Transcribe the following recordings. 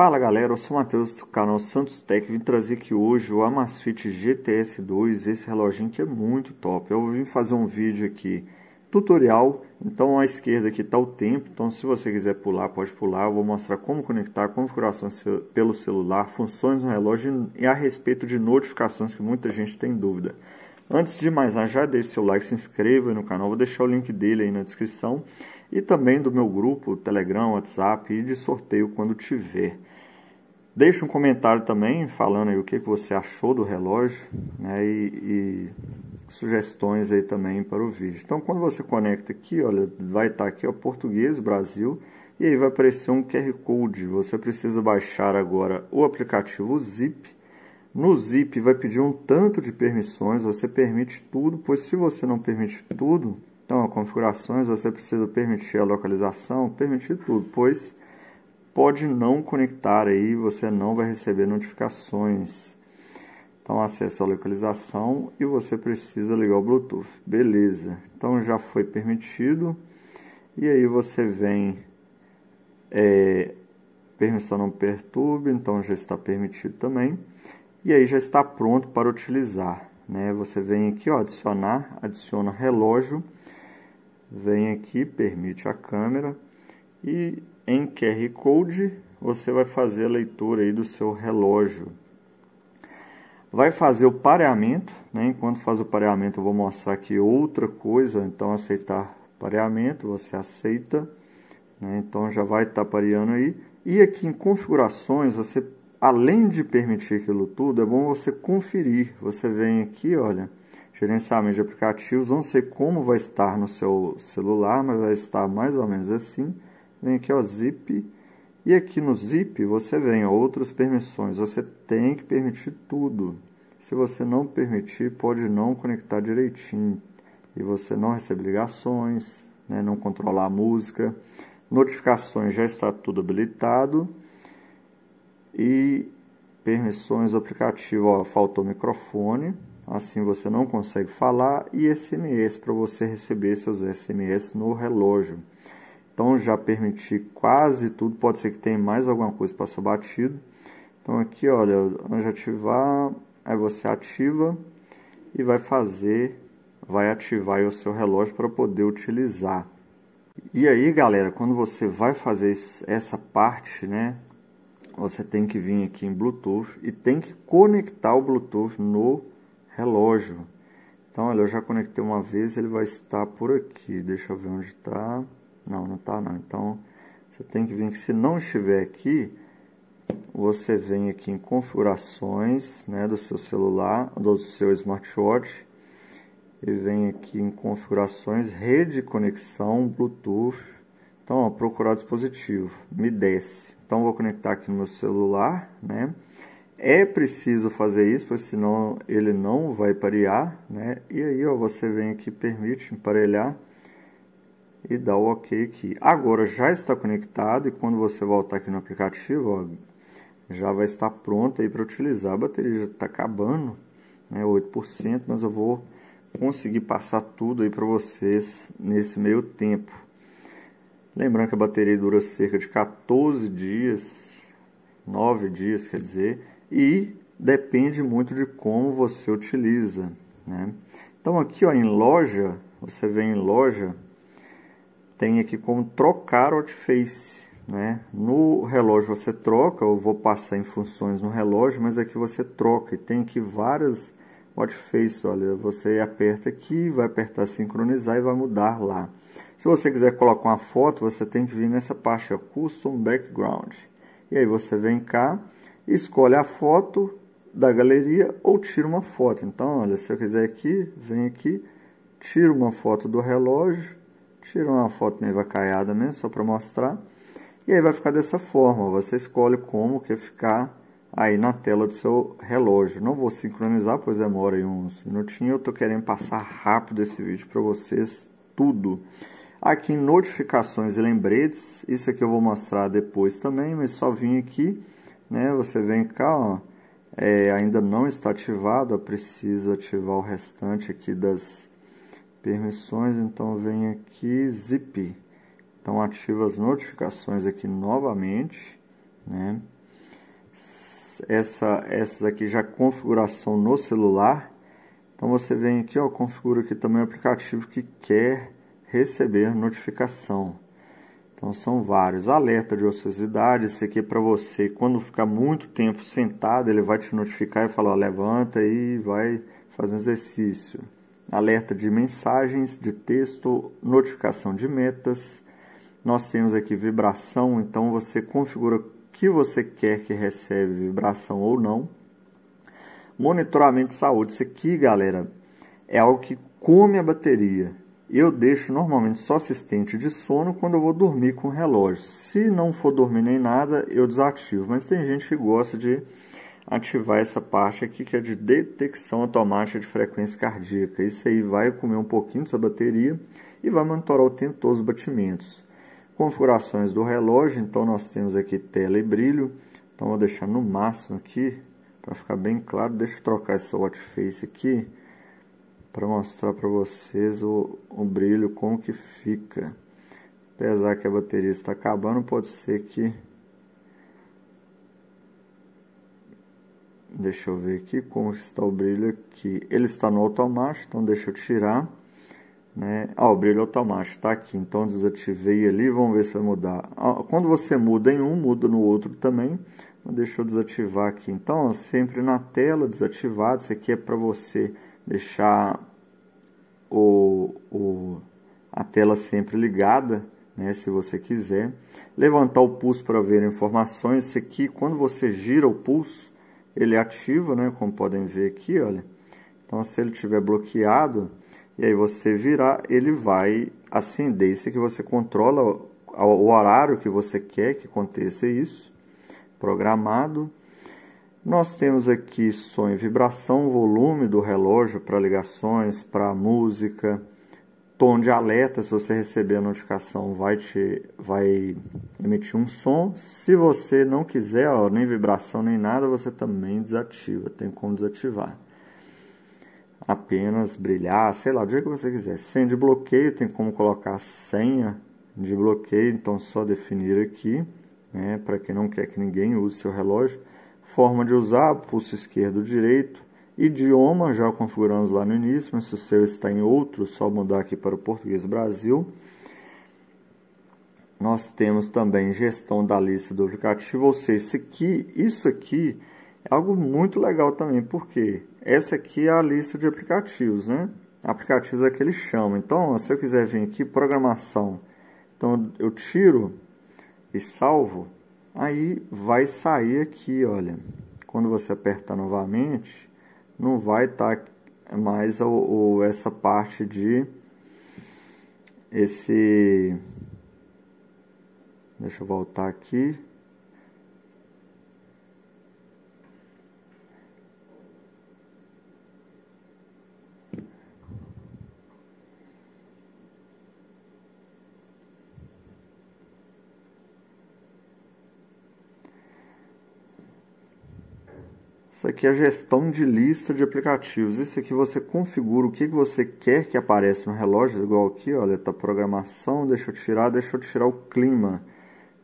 Fala galera, eu sou o Matheus do canal Santos Tech, vim trazer aqui hoje o Amazfit GTS 2, esse reloginho que é muito top. Eu vim fazer um vídeo aqui tutorial, então à esquerda aqui está o tempo, então se você quiser pular, pode pular. Eu vou mostrar como conectar, configurações pelo celular, funções no relógio e a respeito de notificações que muita gente tem dúvida. Antes de mais nada, já deixe seu like, se inscreva no canal, vou deixar o link dele aí na descrição e também do meu grupo, Telegram, WhatsApp e de sorteio quando tiver. Deixe um comentário também falando aí o que, você achou do relógio né, e, e, sugestões aí também para o vídeo. Então, quando você conecta aqui, olha, vai estar aqui o Português Brasil e aí vai aparecer um QR Code. Você precisa baixar agora o aplicativo Zip. No Zip vai pedir um tanto de permissões, você permite tudo, pois se você não permite tudo, então, configurações, você precisa permitir a localização, permitir tudo, pois pode não conectar aí, você não vai receber notificações. Então acesse a localização e você precisa ligar o Bluetooth. Beleza. Então já foi permitido. E aí você vem é, permissão não perturbe, então já está permitido também. E aí já está pronto para utilizar. Né? Você vem aqui, ó, adicionar, adiciona relógio, vem aqui, permite a câmera e em QR Code, você vai fazer a leitura aí do seu relógio. Vai fazer o pareamento, né? enquanto faz o pareamento eu vou mostrar aqui outra coisa, então aceitar pareamento, você aceita, né? então já vai estar tá pareando aí. E aqui em configurações, você além de permitir aquilo tudo, é bom você conferir. Você vem aqui, olha, gerenciamento de aplicativos, não sei como vai estar no seu celular, mas vai estar mais ou menos assim vem aqui ó, zip, e aqui no zip você vem ó, outras permissões, você tem que permitir tudo. Se você não permitir, pode não conectar direitinho e você não receber ligações, né, não controlar a música. Notificações já está tudo habilitado e permissões do aplicativo, ó, faltou microfone, assim você não consegue falar e SMS para você receber seus SMS no relógio. Então já permiti quase tudo, pode ser que tenha mais alguma coisa para ser batido. Então aqui, olha, anjo ativar, aí você ativa e vai fazer, vai ativar o seu relógio para poder utilizar. E aí, galera, quando você vai fazer essa parte, né, você tem que vir aqui em Bluetooth e tem que conectar o Bluetooth no relógio. Então, olha, eu já conectei uma vez, ele vai estar por aqui. Deixa eu ver onde está. Não, não tá não. Então, você tem que vir que se não estiver aqui, você vem aqui em configurações, né, do seu celular, do seu smartwatch e vem aqui em configurações, rede, conexão, bluetooth. Então, ó, procurar dispositivo, me desce. Então, vou conectar aqui no meu celular, né? É preciso fazer isso, pois senão ele não vai parear, né? E aí, ó, você vem aqui, permite emparelhar e dá o OK aqui. Agora já está conectado e quando você voltar aqui no aplicativo, ó, já vai estar pronto aí para utilizar. A bateria já está acabando, né, 8%, mas eu vou conseguir passar tudo aí para vocês nesse meio tempo. Lembrando que a bateria dura cerca de 14 dias, 9 dias, quer dizer, e depende muito de como você utiliza, né? Então aqui, ó, em loja, você vem em loja, tem aqui como trocar Outface. Né? No relógio você troca, eu vou passar em funções no relógio, mas aqui você troca. E tem aqui várias Outface, olha, você aperta aqui, vai apertar sincronizar e vai mudar lá. Se você quiser colocar uma foto, você tem que vir nessa parte, ó, Custom Background. E aí você vem cá, escolhe a foto da galeria ou tira uma foto. Então, olha, se eu quiser aqui, vem aqui, tiro uma foto do relógio, Tira uma foto meio vacaiada mesmo, só para mostrar. E aí vai ficar dessa forma, você escolhe como que ficar aí na tela do seu relógio. Não vou sincronizar, pois demora aí uns minutinhos. Eu tô querendo passar rápido esse vídeo para vocês tudo. Aqui em notificações e lembretes, isso aqui eu vou mostrar depois também, mas só vim aqui, né? Você vem cá, ó, é, ainda não está ativado, precisa ativar o restante aqui das permissões, então vem aqui zip. Então ativa as notificações aqui novamente, né? Essa, essas aqui já configuração no celular. Então você vem aqui, ó, configura aqui também o aplicativo que quer receber notificação. Então são vários. Alerta de ociosidade, esse aqui é para você, quando ficar muito tempo sentado, ele vai te notificar e falar, ó, levanta e vai fazer um exercício alerta de mensagens, de texto, notificação de metas. Nós temos aqui vibração, então você configura que você quer que recebe vibração ou não. Monitoramento de saúde, isso aqui, galera, é algo que come a bateria. Eu deixo normalmente só assistente de sono quando eu vou dormir com o relógio. Se não for dormir nem nada, eu desativo, mas tem gente que gosta de ativar essa parte aqui que é de detecção automática de frequência cardíaca. Isso aí vai comer um pouquinho da bateria e vai monitorar o tempo todos os batimentos. Configurações do relógio, então nós temos aqui tela e brilho. Então vou deixar no máximo aqui para ficar bem claro. Deixa eu trocar essa watch face aqui para mostrar para vocês o, o brilho como que fica. Apesar que a bateria está acabando, pode ser que Deixa eu ver aqui como está o brilho aqui. Ele está no automático, então deixa eu tirar. Né? Ah, o brilho é automático está aqui, então desativei ali, vamos ver se vai mudar. Ah, quando você muda em um, muda no outro também. Mas então, deixa eu desativar aqui. Então, ó, sempre na tela, desativado. Isso aqui é para você deixar o, o, a tela sempre ligada, né, se você quiser. Levantar o pulso para ver informações. Isso aqui, quando você gira o pulso, ele é ativo, né? Como podem ver aqui, olha. Então, se ele estiver bloqueado, e aí você virar, ele vai acender. Isso é que você controla o horário que você quer que aconteça isso, programado. Nós temos aqui som e vibração, volume do relógio para ligações, para música, tom de alerta, se você receber a notificação, vai te vai emitir um som. Se você não quiser, ó, nem vibração nem nada, você também desativa. Tem como desativar. Apenas brilhar, sei lá, do jeito que você quiser. Senha de bloqueio, tem como colocar a senha de bloqueio, então só definir aqui, né, para quem não quer que ninguém use seu relógio. Forma de usar, pulso esquerdo, direito Idioma, já configuramos lá no início, mas se o seu está em outro, só mudar aqui para o Português Brasil. Nós temos também gestão da lista duplicativo, ou seja, isso aqui, isso aqui é algo muito legal também, porque essa aqui é a lista de aplicativos, né? Aplicativos é que ele chama. Então, se eu quiser vir aqui, programação, então eu tiro e salvo, aí vai sair aqui, olha. Quando você apertar novamente, não vai estar tá mais o, o, essa parte de esse deixa eu voltar aqui Isso aqui é gestão de lista de aplicativos. Isso aqui você configura o que você quer que apareça no relógio, igual aqui, olha, tá programação, deixa eu tirar, deixa eu tirar o clima.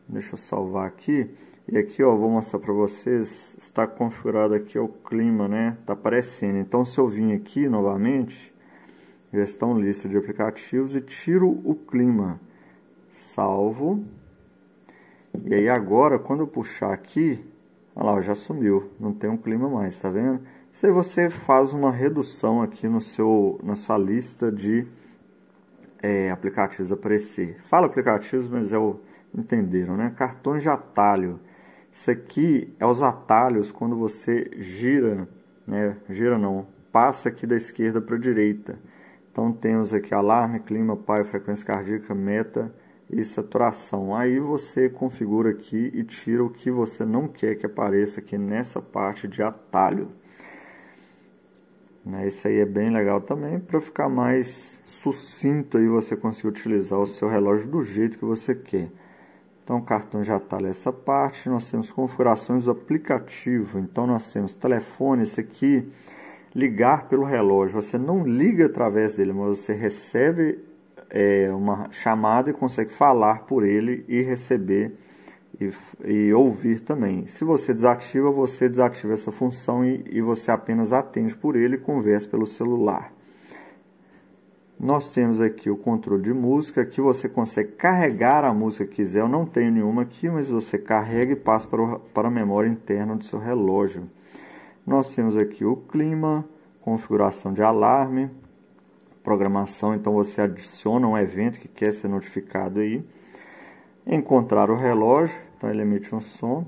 Deixa eu salvar aqui. E aqui, ó, vou mostrar para vocês, está configurado aqui o clima, né? Tá aparecendo. Então, se eu vim aqui novamente, gestão lista de aplicativos e tiro o clima. Salvo. E aí agora, quando eu puxar aqui, Olha lá, já sumiu, não tem um clima mais, tá vendo? Se você faz uma redução aqui no seu, na sua lista de é, aplicativos aparecer. Fala aplicativos, mas é o, entenderam, né? Cartões de atalho. Isso aqui é os atalhos quando você gira, né? Gira não, passa aqui da esquerda para a direita. Então temos aqui alarme, clima, pai, frequência cardíaca, meta, e saturação. Aí você configura aqui e tira o que você não quer que apareça aqui nessa parte de atalho. Né, isso aí é bem legal também para ficar mais sucinto e você conseguir utilizar o seu relógio do jeito que você quer. Então, cartão de atalho é essa parte. Nós temos configurações do aplicativo. Então, nós temos telefone, esse aqui, ligar pelo relógio. Você não liga através dele, mas você recebe é, uma chamada e consegue falar por ele e receber e, e, ouvir também. Se você desativa, você desativa essa função e, e você apenas atende por ele e conversa pelo celular. Nós temos aqui o controle de música, que você consegue carregar a música que quiser. Eu não tenho nenhuma aqui, mas você carrega e passa para, o, para a memória interna do seu relógio. Nós temos aqui o clima, configuração de alarme, programação, então você adiciona um evento que quer ser notificado aí. Encontrar o relógio, então ele emite um som.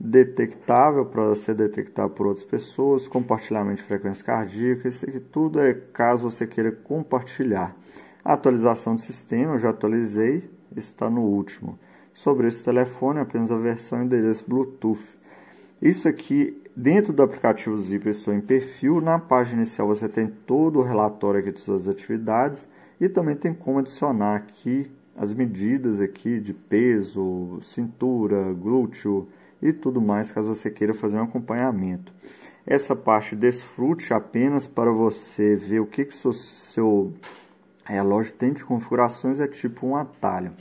Detectável para ser detectado por outras pessoas, compartilhamento de frequência cardíaca, isso aqui tudo é caso você queira compartilhar. atualização do sistema, eu já atualizei, está no último. Sobre esse telefone, apenas a versão e endereço Bluetooth. Isso aqui Dentro do aplicativo Zip, eu estou em perfil. Na página inicial, você tem todo o relatório aqui de suas atividades e também tem como adicionar aqui as medidas aqui de peso, cintura, glúteo e tudo mais, caso você queira fazer um acompanhamento. Essa parte desfrute apenas para você ver o que, que seu, seu relógio tem de configurações, é tipo um atalho.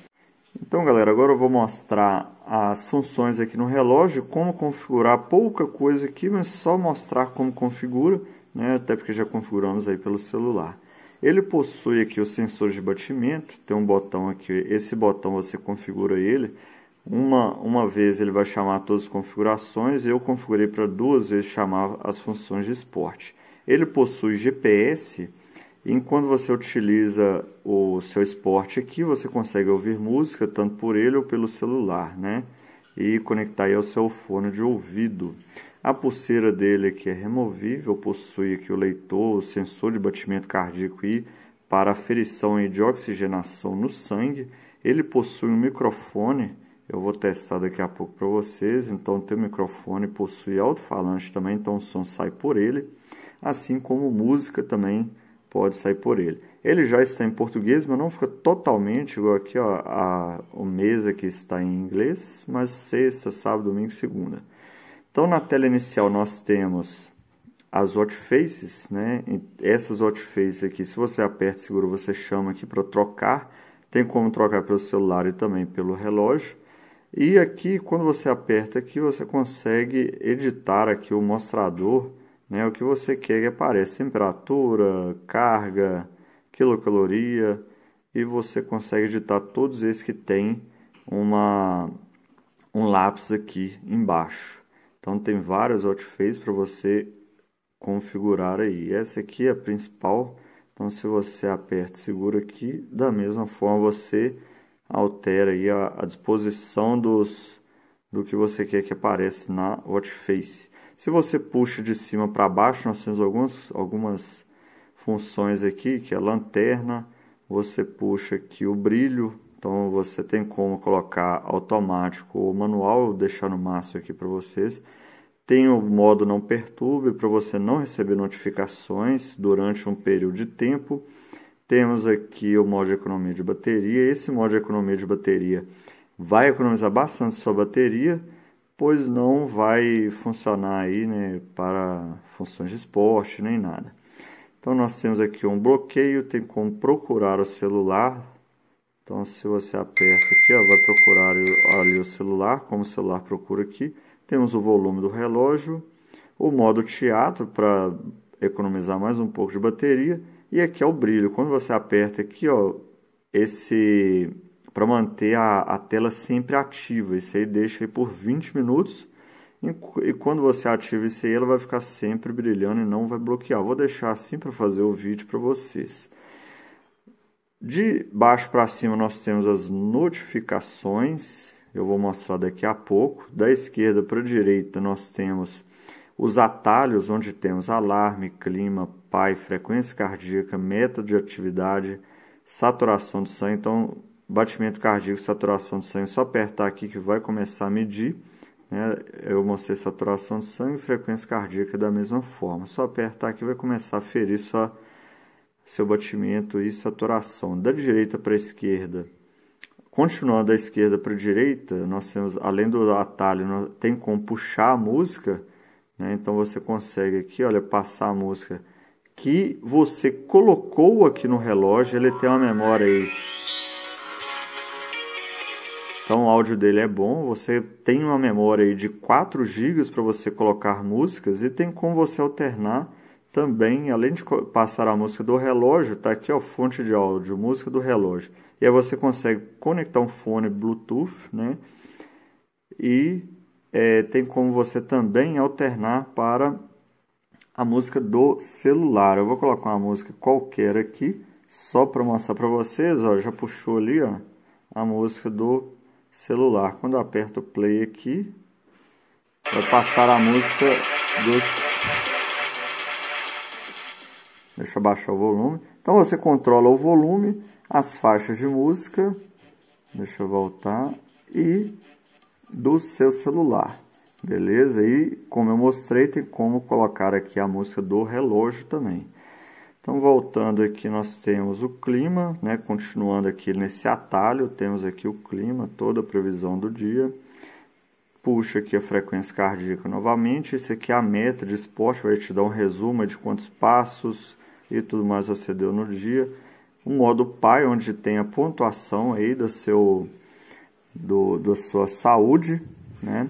Então, galera, agora eu vou mostrar as funções aqui no relógio, como configurar pouca coisa aqui, mas só mostrar como configura, né? até porque já configuramos aí pelo celular. Ele possui aqui os sensores de batimento, tem um botão aqui, esse botão você configura ele, uma, uma vez ele vai chamar todas as configurações, eu configurei para duas vezes chamar as funções de esporte. Ele possui GPS, e quando você utiliza o seu esporte aqui, você consegue ouvir música tanto por ele ou pelo celular, né? E conectar aí ao seu fone de ouvido. A pulseira dele aqui é removível, possui aqui o leitor, o sensor de batimento cardíaco e para aferição de oxigenação no sangue. Ele possui um microfone, eu vou testar daqui a pouco para vocês. Então, o teu microfone possui alto-falante também, então o som sai por ele, assim como música também pode sair por ele. Ele já está em português, mas não fica totalmente igual aqui, ó, a, o mesa que está em inglês, mas sexta, sábado, domingo, segunda. Então, na tela inicial, nós temos as hotfaces, né? Essas hotfaces aqui, se você aperta e segura, você chama aqui para trocar. Tem como trocar pelo celular e também pelo relógio. E aqui, quando você aperta aqui, você consegue editar aqui o mostrador né? O que você quer que é apareça temperatura, carga, quilocaloria e você consegue editar todos esses que tem uma, um lápis aqui embaixo. Então tem várias outfaces para você configurar aí. Essa aqui é a principal. Então se você aperta e segura aqui, da mesma forma você altera aí a, a disposição dos, do que você quer que apareça na face se você puxa de cima para baixo, nós temos algumas, algumas funções aqui, que é lanterna, você puxa aqui o brilho, então você tem como colocar automático ou manual, vou deixar no máximo aqui para vocês. Tem o modo não perturbe para você não receber notificações durante um período de tempo. Temos aqui o modo de economia de bateria. Esse modo de economia de bateria vai economizar bastante sua bateria pois não vai funcionar aí né, para funções de esporte nem nada. Então nós temos aqui um bloqueio, tem como procurar o celular. Então se você aperta aqui, ó, vai procurar ali o celular, como o celular procura aqui. Temos o volume do relógio, o modo teatro para economizar mais um pouco de bateria e aqui é o brilho. Quando você aperta aqui, ó, esse para manter a, a, tela sempre ativa. Isso aí deixa aí por 20 minutos. E quando você ativa isso aí, ela vai ficar sempre brilhando e não vai bloquear. Vou deixar assim para fazer o vídeo para vocês. De baixo para cima nós temos as notificações. Eu vou mostrar daqui a pouco. Da esquerda para a direita nós temos os atalhos, onde temos alarme, clima, pai, frequência cardíaca, meta de atividade, saturação de sangue. Então batimento cardíaco, saturação do sangue. Só apertar aqui que vai começar a medir. Né? Eu mostrei saturação do sangue e frequência cardíaca da mesma forma. Só apertar aqui vai começar a ferir sua, seu batimento e saturação. Da direita para a esquerda. Continuando da esquerda para a direita, nós temos, além do atalho, tem como puxar a música. Né? Então você consegue aqui, olha, passar a música que você colocou aqui no relógio. Ele tem uma memória aí então o áudio dele é bom, você tem uma memória aí de 4 GB para você colocar músicas e tem como você alternar também, além de passar a música do relógio, tá aqui a fonte de áudio, música do relógio. E aí você consegue conectar um fone Bluetooth, né? E é, tem como você também alternar para a música do celular. Eu vou colocar uma música qualquer aqui, só para mostrar para vocês, ó, já puxou ali, ó, a música do celular. Quando eu aperto play aqui, vai passar a música dos. Deixa eu baixar o volume. Então você controla o volume, as faixas de música. Deixa eu voltar. E do seu celular. Beleza? E como eu mostrei, tem como colocar aqui a música do relógio também. Então, voltando aqui, nós temos o clima, né? continuando aqui nesse atalho, temos aqui o clima, toda a previsão do dia. Puxa aqui a frequência cardíaca novamente. Isso aqui é a meta de esporte, vai te dar um resumo de quantos passos e tudo mais você deu no dia. O modo pai, onde tem a pontuação aí do seu, do, da sua saúde, né?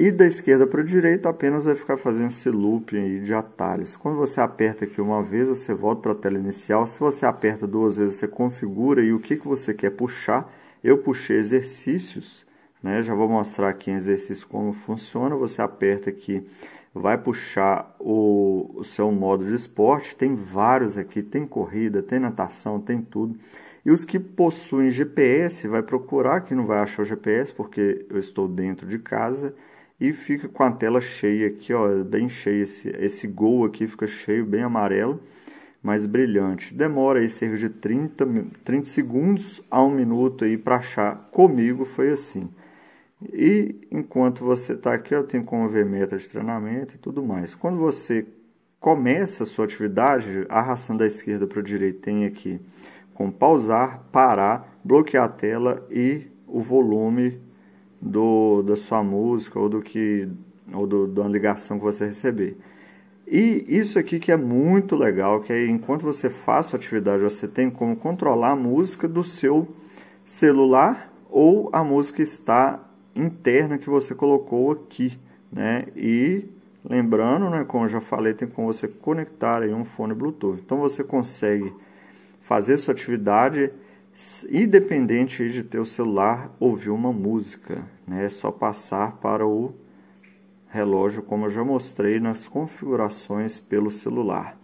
E da esquerda para a direita apenas vai ficar fazendo esse loop aí de atalhos. Quando você aperta aqui uma vez, você volta para a tela inicial. Se você aperta duas vezes, você configura e o que, que você quer puxar. Eu puxei exercícios, né? já vou mostrar aqui em exercício como funciona. Você aperta aqui, vai puxar o, o seu modo de esporte. Tem vários aqui, tem corrida, tem natação, tem tudo. E os que possuem GPS, vai procurar, que não vai achar o GPS, porque eu estou dentro de casa e fica com a tela cheia aqui, ó, bem cheia. Esse, esse gol aqui fica cheio, bem amarelo, mas brilhante. Demora aí cerca de 30, 30 segundos a um minuto aí para achar. Comigo foi assim. E enquanto você está aqui, eu tenho como ver meta de treinamento e tudo mais. Quando você começa a sua atividade, arrastando da esquerda para o direito, tem aqui com pausar, parar, bloquear a tela e o volume do, da sua música ou do que ou do, de uma ligação que você receber. E isso aqui que é muito legal, que é enquanto você faz sua atividade, você tem como controlar a música do seu celular ou a música está interna que você colocou aqui, né? E lembrando, né, como eu já falei, tem como você conectar aí um fone Bluetooth. Então você consegue fazer sua atividade independente de ter o celular, ouvir uma música. Né? É só passar para o relógio, como eu já mostrei nas configurações pelo celular.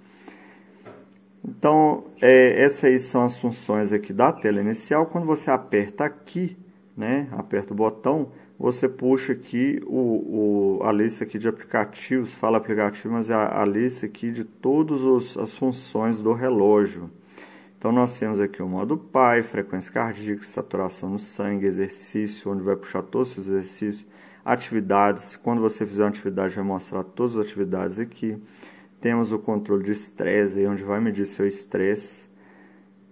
Então, é, essas aí são as funções aqui da tela inicial. Quando você aperta aqui, né, aperta o botão, você puxa aqui o, o, a lista aqui de aplicativos, fala aplicativo, mas é a, a lista aqui de todas as funções do relógio. Então, nós temos aqui o modo pai, frequência cardíaca, saturação no sangue, exercício, onde vai puxar todos os exercícios, atividades. Quando você fizer uma atividade, vai mostrar todas as atividades aqui. Temos o controle de estresse, onde vai medir seu estresse.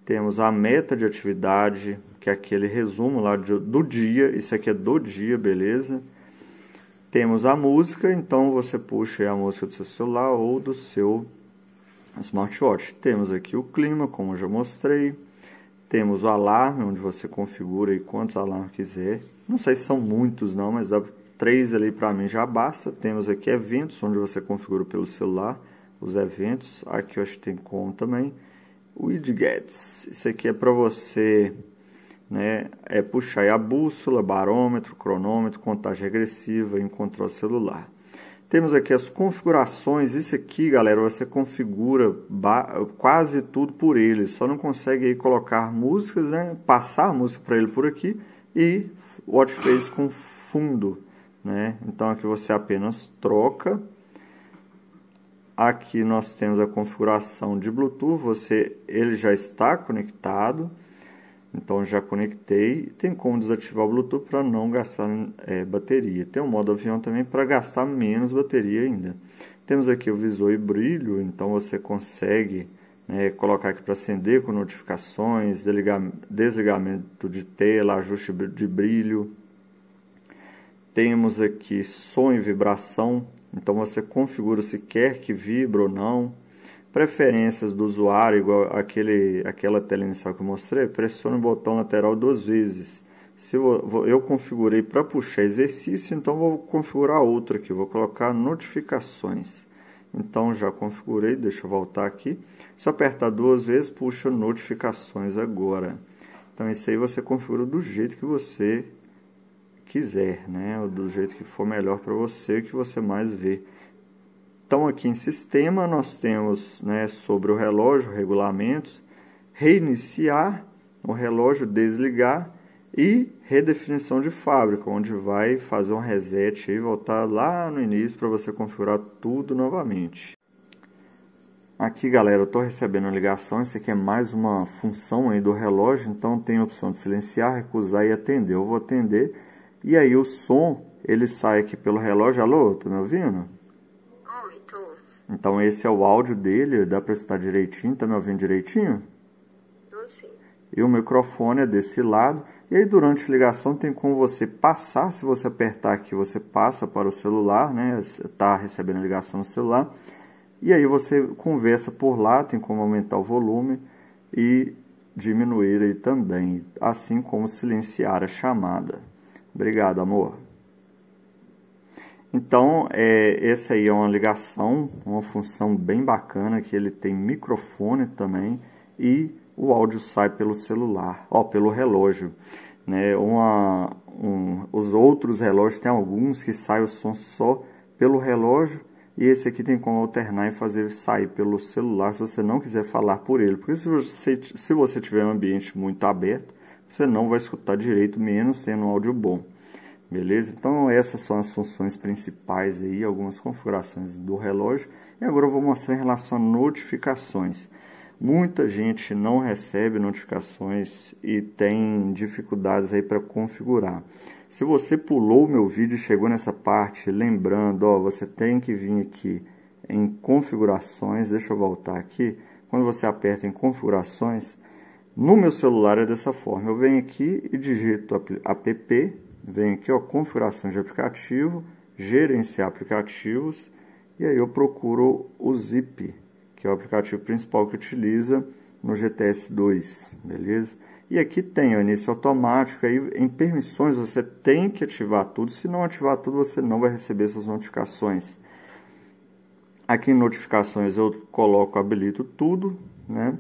Temos a meta de atividade, que é aquele resumo lá do dia. Isso aqui é do dia, beleza? Temos a música, então você puxa a música do seu celular ou do seu smartwatch. Temos aqui o clima, como já mostrei. Temos o alarme, onde você configura aí quantos alarmes quiser. Não sei se são muitos não, mas dá três ali para mim já basta. Temos aqui eventos, onde você configura pelo celular os eventos. Aqui eu acho que tem como também. Widgets, isso aqui é para você né, é puxar a bússola, barômetro, cronômetro, contagem regressiva, encontrar o celular. Temos aqui as configurações. Isso aqui, galera, você configura quase tudo por ele. Só não consegue aí colocar músicas, né? Passar a música para ele por aqui e o face com fundo, né? Então aqui você apenas troca. Aqui nós temos a configuração de Bluetooth. Você, ele já está conectado. Então já conectei. Tem como desativar o Bluetooth para não gastar é, bateria. Tem o um modo avião também para gastar menos bateria ainda. Temos aqui o visor e brilho, então você consegue né, colocar aqui para acender com notificações, desligamento de tela, ajuste de brilho. Temos aqui som e vibração, então você configura se quer que vibre ou não preferências do usuário, igual aquele, aquela tela inicial que eu mostrei, pressione o botão lateral duas vezes. Se eu, eu configurei para puxar exercício, então vou configurar outro aqui, vou colocar notificações. Então já configurei, deixa eu voltar aqui. Se apertar duas vezes, puxa notificações agora. Então isso aí você configura do jeito que você quiser, né? Ou do jeito que for melhor para você, que você mais vê. Então, aqui em sistema, nós temos né, sobre o relógio, regulamentos, reiniciar, o relógio desligar e redefinição de fábrica, onde vai fazer um reset e voltar lá no início para você configurar tudo novamente. Aqui galera, eu estou recebendo ligação, isso aqui é mais uma função aí do relógio, então tem a opção de silenciar, recusar e atender. Eu vou atender e aí o som ele sai aqui pelo relógio, alô, tá me ouvindo? Então esse é o áudio dele, dá para escutar direitinho, tá me ouvindo direitinho? Tô sim. E o microfone é desse lado. E aí durante a ligação tem como você passar, se você apertar aqui, você passa para o celular, né? Tá recebendo a ligação no celular. E aí você conversa por lá, tem como aumentar o volume e diminuir aí também, assim como silenciar a chamada. Obrigado, amor. Então, é, essa aí é uma ligação, uma função bem bacana, que ele tem microfone também e o áudio sai pelo celular, ó, pelo relógio. Né? Uma, um, os outros relógios, tem alguns que saem o som só pelo relógio e esse aqui tem como alternar e fazer sair pelo celular se você não quiser falar por ele. Porque se você, se você tiver um ambiente muito aberto, você não vai escutar direito, menos sendo um áudio bom. Beleza? Então essas são as funções principais aí, algumas configurações do relógio. E agora eu vou mostrar em relação a notificações. Muita gente não recebe notificações e tem dificuldades aí para configurar. Se você pulou o meu vídeo e chegou nessa parte, lembrando, ó, você tem que vir aqui em configurações, deixa eu voltar aqui. Quando você aperta em configurações, no meu celular é dessa forma. Eu venho aqui e digito app venho aqui, ó, configuração de aplicativo, gerenciar aplicativos, e aí eu procuro o zip, que é o aplicativo principal que utiliza no GTS 2, beleza? E aqui tem o início automático, aí em permissões você tem que ativar tudo, se não ativar tudo você não vai receber suas notificações. Aqui em notificações eu coloco, habilito tudo, né?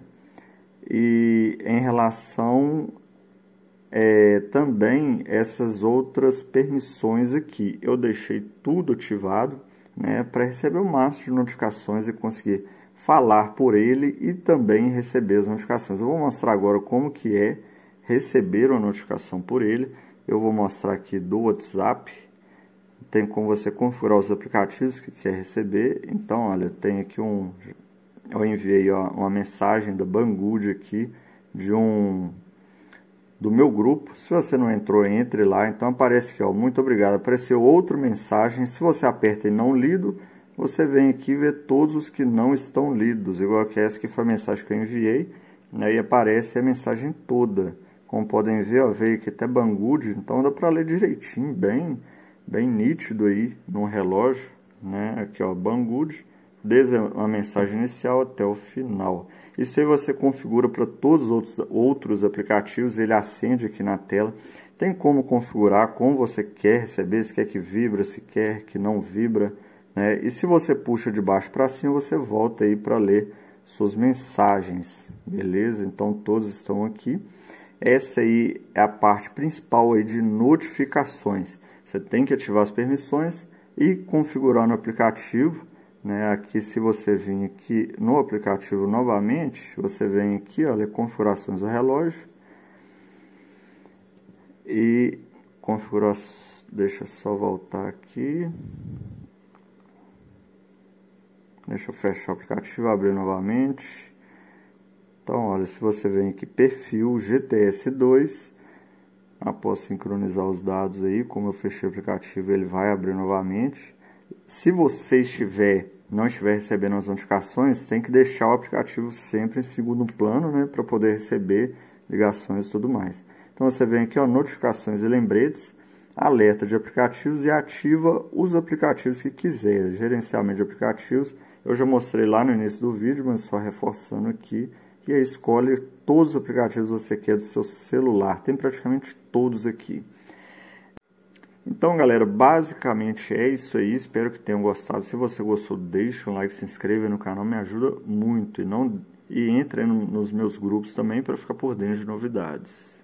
E em relação é, também essas outras permissões aqui. Eu deixei tudo ativado né, para receber o máximo de notificações e conseguir falar por ele e também receber as notificações. Eu vou mostrar agora como que é receber uma notificação por ele. Eu vou mostrar aqui do WhatsApp. Tem como você configurar os aplicativos que quer receber. Então, olha, tem aqui um... Eu enviei ó, uma mensagem da Banggood aqui, de um do meu grupo. Se você não entrou, entre lá. Então aparece aqui, ó, muito obrigado. Apareceu outra mensagem. Se você aperta em não lido, você vem aqui ver todos os que não estão lidos. Igual que essa que foi a mensagem que eu enviei. Aí aparece a mensagem toda. Como podem ver, ó, veio aqui até Bangude, então dá para ler direitinho, bem, bem nítido aí no relógio, né? Aqui ó, Bangude desde a mensagem inicial até o final. Isso aí você configura para todos os outros, outros aplicativos, ele acende aqui na tela. Tem como configurar como você quer receber, se quer que vibra, se quer que não vibra. Né? E se você puxa de baixo para cima, você volta aí para ler suas mensagens, beleza? Então todos estão aqui. Essa aí é a parte principal aí de notificações. Você tem que ativar as permissões e configurar no aplicativo né? Aqui, se você vir aqui no aplicativo novamente, você vem aqui, olha, configurações do relógio. E configurações. deixa só voltar aqui. Deixa eu fechar o aplicativo, abrir novamente. Então, olha, se você vem aqui, perfil GTS2, após sincronizar os dados aí, como eu fechei o aplicativo, ele vai abrir novamente se você estiver não estiver recebendo as notificações, tem que deixar o aplicativo sempre em segundo plano, né, para poder receber ligações e tudo mais. Então você vem aqui, ó, notificações e lembretes, alerta de aplicativos e ativa os aplicativos que quiser, gerenciamento de aplicativos. Eu já mostrei lá no início do vídeo, mas só reforçando aqui. E aí é escolhe todos os aplicativos que você quer do seu celular. Tem praticamente todos aqui. Então, galera, basicamente é isso aí. Espero que tenham gostado. Se você gostou, deixa um like, se inscreva no canal, me ajuda muito. E, não, e entre nos meus grupos também para ficar por dentro de novidades.